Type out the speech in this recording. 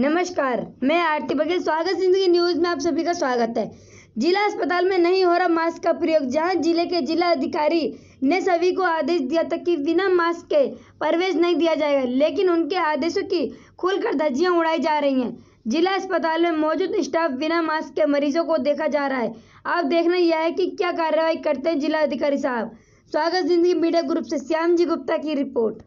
नमस्कार मैं आरती बघेल स्वागत जिंदगी न्यूज में आप सभी का स्वागत है जिला अस्पताल में नहीं हो रहा मास्क का प्रयोग जहां जिले के जिला अधिकारी ने सभी को आदेश दिया था कि बिना मास्क के प्रवेश नहीं दिया जाएगा लेकिन उनके आदेशों की खुलकर धज्जियां उड़ाई जा रही हैं जिला अस्पताल में मौजूद स्टाफ बिना मास्क के मरीजों को देखा जा रहा है अब देखना यह है कि क्या कार्रवाई करते हैं जिला अधिकारी साहब स्वागत जिंदगी मीडिया ग्रुप से श्याम जी गुप्ता की रिपोर्ट